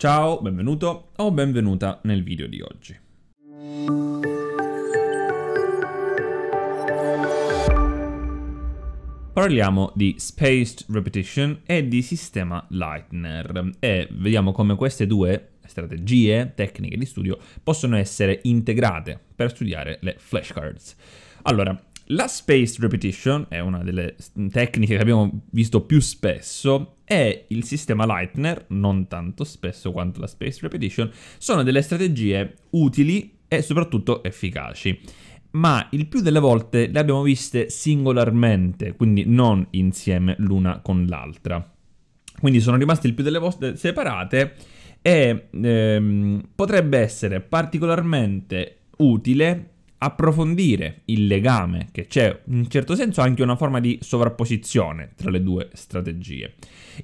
Ciao, benvenuto o benvenuta nel video di oggi. Parliamo di spaced repetition e di sistema Leitner e vediamo come queste due strategie, tecniche di studio possono essere integrate per studiare le flashcards. Allora, la spaced repetition è una delle tecniche che abbiamo visto più spesso e il sistema Lightner, non tanto spesso quanto la Space Repetition, sono delle strategie utili e soprattutto efficaci ma il più delle volte le abbiamo viste singolarmente, quindi non insieme l'una con l'altra. Quindi sono rimaste il più delle volte separate e ehm, potrebbe essere particolarmente utile approfondire il legame che c'è in certo senso anche una forma di sovrapposizione tra le due strategie.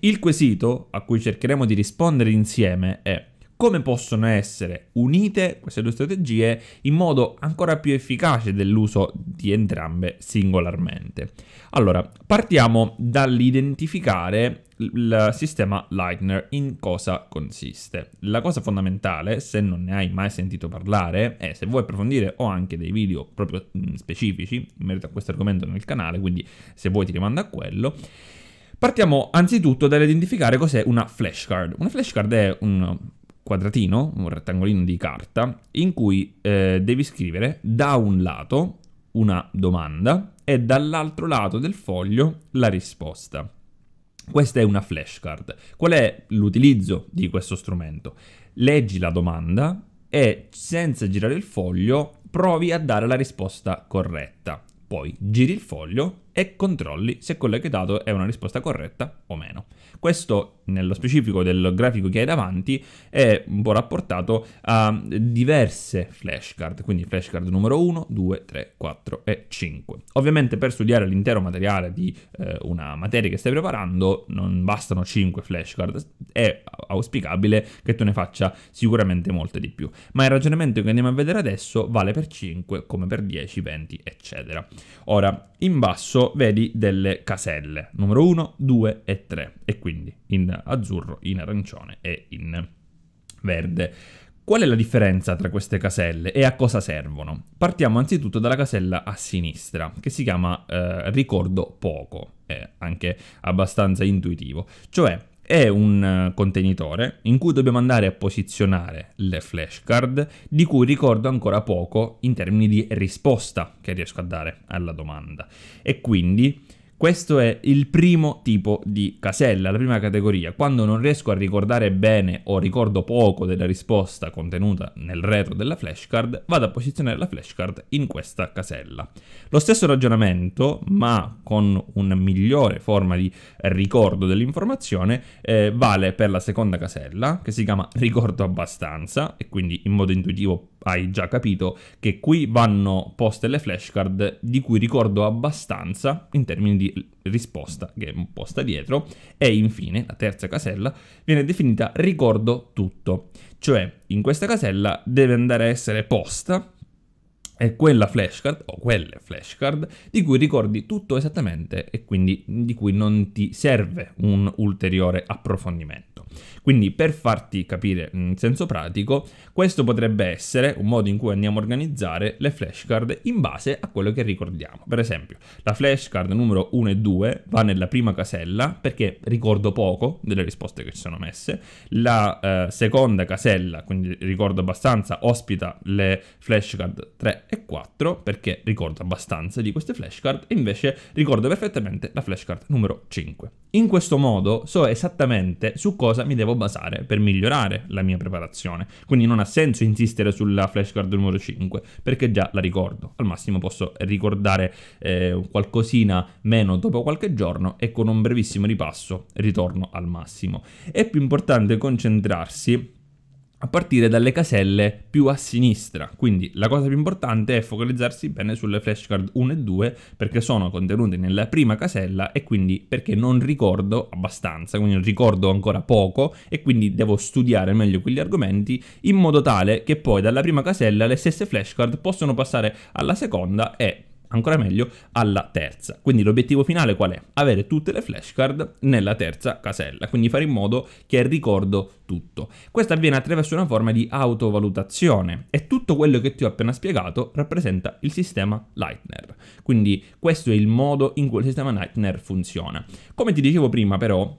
Il quesito a cui cercheremo di rispondere insieme è come possono essere unite queste due strategie in modo ancora più efficace dell'uso di entrambe singolarmente. Allora, partiamo dall'identificare il sistema Lightner in cosa consiste. La cosa fondamentale, se non ne hai mai sentito parlare, è se vuoi approfondire ho anche dei video proprio mm, specifici in merito a questo argomento nel canale, quindi se vuoi ti rimando a quello. Partiamo anzitutto dall'identificare cos'è una flashcard. Una flashcard è un quadratino, un rettangolino di carta, in cui eh, devi scrivere da un lato una domanda e dall'altro lato del foglio la risposta. Questa è una flashcard. Qual è l'utilizzo di questo strumento? Leggi la domanda e senza girare il foglio provi a dare la risposta corretta. Poi giri il foglio e controlli se quello che hai dato è una risposta corretta o meno. Questo, nello specifico del grafico che hai davanti, è un po' rapportato a diverse flashcard, quindi flashcard numero 1, 2, 3, 4 e 5. Ovviamente per studiare l'intero materiale di eh, una materia che stai preparando non bastano 5 flashcard, è auspicabile che tu ne faccia sicuramente molte di più, ma il ragionamento che andiamo a vedere adesso vale per 5 come per 10, 20, eccetera. Ora, in basso vedi delle caselle, numero 1, 2 e 3, e quindi in azzurro, in arancione e in verde. Qual è la differenza tra queste caselle e a cosa servono? Partiamo anzitutto dalla casella a sinistra, che si chiama eh, ricordo poco, è anche abbastanza intuitivo, cioè è un eh, contenitore in cui dobbiamo andare a posizionare le flashcard di cui ricordo ancora poco in termini di risposta che riesco a dare alla domanda e quindi questo è il primo tipo di casella, la prima categoria. Quando non riesco a ricordare bene o ricordo poco della risposta contenuta nel retro della flashcard, vado a posizionare la flashcard in questa casella. Lo stesso ragionamento, ma con una migliore forma di ricordo dell'informazione, eh, vale per la seconda casella, che si chiama ricordo abbastanza, e quindi in modo intuitivo hai già capito che qui vanno poste le flashcard di cui ricordo abbastanza in termini di quindi risposta che è un po' sta dietro, e infine la terza casella viene definita ricordo tutto, cioè in questa casella deve andare a essere posta è quella flashcard o quelle flashcard di cui ricordi tutto esattamente e quindi di cui non ti serve un ulteriore approfondimento. Quindi per farti capire in senso pratico, questo potrebbe essere un modo in cui andiamo a organizzare le flashcard in base a quello che ricordiamo. Per esempio, la flashcard numero 1 e 2 va nella prima casella perché ricordo poco delle risposte che ci sono messe, la eh, seconda casella, quindi ricordo abbastanza, ospita le flashcard 3 e 4 perché ricordo abbastanza di queste flashcard e invece ricordo perfettamente la flashcard numero 5. In questo modo so esattamente su cosa mi devo basare per migliorare la mia preparazione, quindi non ha senso insistere sulla flashcard numero 5 perché già la ricordo, al massimo posso ricordare eh, qualcosina meno dopo qualche giorno e con un brevissimo ripasso ritorno al massimo. È più importante concentrarsi a partire dalle caselle più a sinistra. Quindi la cosa più importante è focalizzarsi bene sulle flashcard 1 e 2 perché sono contenute nella prima casella e quindi perché non ricordo abbastanza, quindi ricordo ancora poco e quindi devo studiare meglio quegli argomenti in modo tale che poi dalla prima casella le stesse flashcard possono passare alla seconda e ancora meglio, alla terza. Quindi l'obiettivo finale qual è? Avere tutte le flashcard nella terza casella, quindi fare in modo che ricordo tutto. Questo avviene attraverso una forma di autovalutazione e tutto quello che ti ho appena spiegato rappresenta il sistema Lightner. Quindi questo è il modo in cui il sistema Lightner funziona. Come ti dicevo prima però,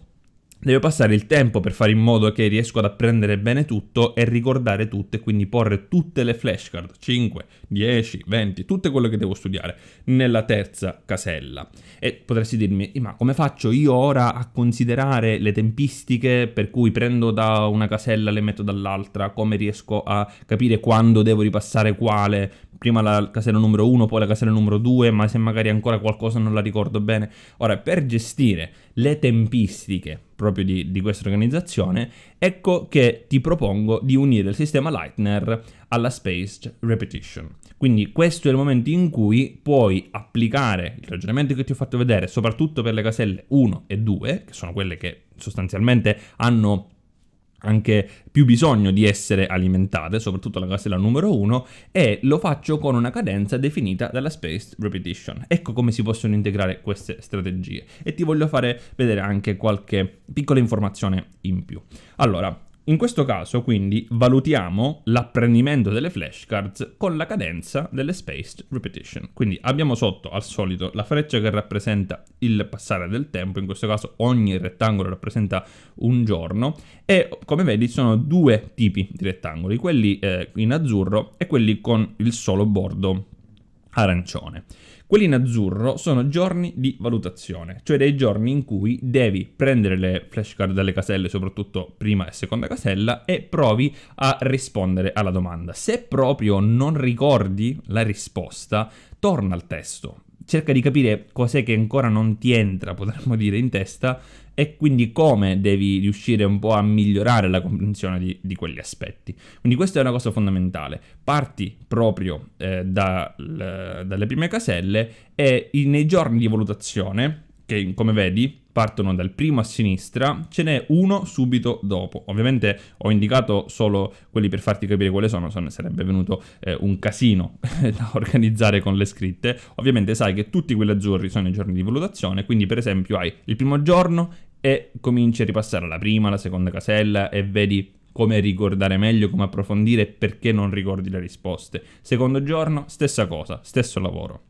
deve passare il tempo per fare in modo che riesco ad apprendere bene tutto e ricordare tutto e quindi porre tutte le flashcard, 5, 10, 20, tutte quelle che devo studiare, nella terza casella. E potresti dirmi, eh, ma come faccio io ora a considerare le tempistiche per cui prendo da una casella e le metto dall'altra? Come riesco a capire quando devo ripassare quale? Prima la casella numero 1, poi la casella numero 2, ma se magari ancora qualcosa non la ricordo bene. Ora, per gestire le tempistiche proprio di, di questa organizzazione, ecco che ti propongo di unire il sistema Lightner alla spaced repetition. Quindi questo è il momento in cui puoi applicare il ragionamento che ti ho fatto vedere, soprattutto per le caselle 1 e 2, che sono quelle che sostanzialmente hanno anche più bisogno di essere alimentate, soprattutto la casella numero 1, e lo faccio con una cadenza definita dalla spaced repetition. Ecco come si possono integrare queste strategie e ti voglio fare vedere anche qualche piccola informazione in più. Allora, in questo caso, quindi, valutiamo l'apprendimento delle flashcards con la cadenza delle spaced repetition. Quindi abbiamo sotto, al solito, la freccia che rappresenta il passare del tempo, in questo caso ogni rettangolo rappresenta un giorno, e come vedi sono due tipi di rettangoli, quelli eh, in azzurro e quelli con il solo bordo arancione. Quelli in azzurro sono giorni di valutazione, cioè dei giorni in cui devi prendere le flashcard dalle caselle, soprattutto prima e seconda casella, e provi a rispondere alla domanda. Se proprio non ricordi la risposta, torna al testo cerca di capire cos'è che ancora non ti entra, potremmo dire, in testa e quindi come devi riuscire un po' a migliorare la comprensione di, di quegli aspetti. Quindi questa è una cosa fondamentale, parti proprio eh, da, l, dalle prime caselle e nei giorni di valutazione che come vedi partono dal primo a sinistra, ce n'è uno subito dopo. Ovviamente ho indicato solo quelli per farti capire quali sono, se ne sarebbe venuto eh, un casino da organizzare con le scritte. Ovviamente sai che tutti quelli azzurri sono i giorni di valutazione, quindi per esempio hai il primo giorno e cominci a ripassare la prima, la seconda casella e vedi come ricordare meglio, come approfondire e perché non ricordi le risposte. Secondo giorno, stessa cosa, stesso lavoro.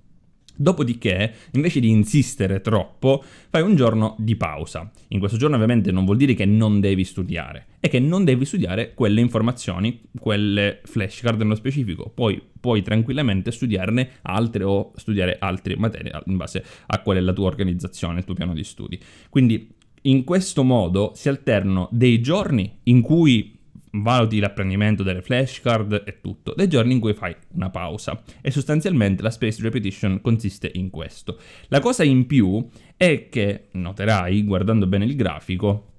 Dopodiché, invece di insistere troppo, fai un giorno di pausa. In questo giorno ovviamente non vuol dire che non devi studiare, è che non devi studiare quelle informazioni, quelle flashcard nello specifico, poi puoi tranquillamente studiarne altre o studiare altre materie in base a qual è la tua organizzazione, il tuo piano di studi. Quindi in questo modo si alternano dei giorni in cui valuti l'apprendimento delle flashcard e tutto, dei giorni in cui fai una pausa. E sostanzialmente la spaced repetition consiste in questo. La cosa in più è che, noterai guardando bene il grafico,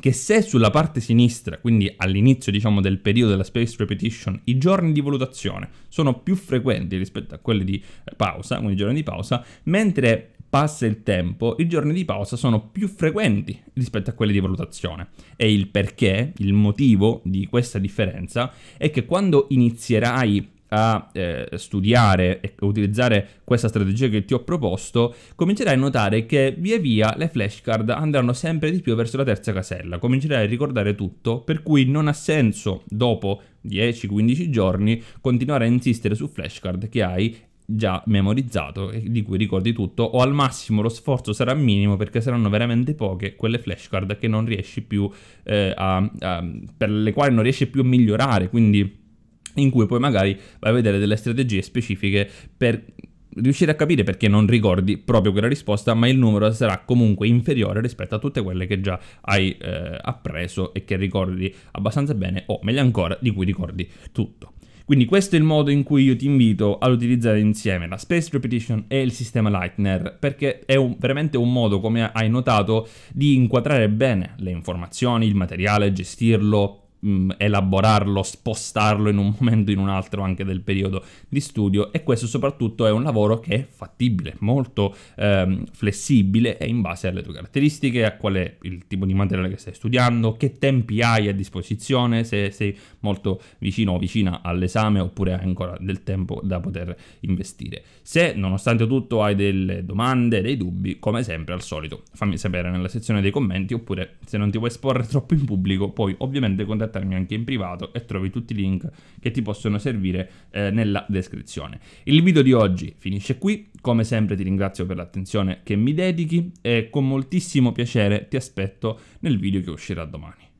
che se sulla parte sinistra, quindi all'inizio diciamo del periodo della spaced repetition, i giorni di valutazione sono più frequenti rispetto a quelli di pausa, quindi giorni di pausa, mentre passa il tempo, i giorni di pausa sono più frequenti rispetto a quelli di valutazione. E il perché, il motivo di questa differenza è che quando inizierai a eh, studiare e utilizzare questa strategia che ti ho proposto, comincerai a notare che via via le flashcard andranno sempre di più verso la terza casella, comincerai a ricordare tutto, per cui non ha senso dopo 10-15 giorni continuare a insistere su flashcard che hai già memorizzato e di cui ricordi tutto o al massimo lo sforzo sarà minimo perché saranno veramente poche quelle flashcard che non riesci più eh, a, a, per le quali non riesci più a migliorare quindi in cui poi magari vai a vedere delle strategie specifiche per riuscire a capire perché non ricordi proprio quella risposta, ma il numero sarà comunque inferiore rispetto a tutte quelle che già hai eh, appreso e che ricordi abbastanza bene, o meglio ancora, di cui ricordi tutto. Quindi questo è il modo in cui io ti invito ad utilizzare insieme la Space Repetition e il sistema Lightner, perché è un, veramente un modo, come hai notato, di inquadrare bene le informazioni, il materiale, gestirlo, mh, mm, elaborarlo, spostarlo in un momento o in un altro anche del periodo di studio e questo soprattutto è un lavoro che è fattibile, molto ehm, flessibile e in base alle tue caratteristiche, a qual è il tipo di materiale che stai studiando, che tempi hai a disposizione, se sei molto vicino o vicina all'esame oppure hai ancora del tempo da poter investire. Se nonostante tutto hai delle domande, dei dubbi, come sempre al solito fammi sapere nella sezione dei commenti oppure se non ti vuoi esporre troppo in pubblico poi ovviamente contattare contattarmi anche in privato e trovi tutti i link che ti possono servire eh, nella descrizione. Il video di oggi finisce qui, come sempre ti ringrazio per l'attenzione che mi dedichi e con moltissimo piacere ti aspetto nel video che uscirà domani.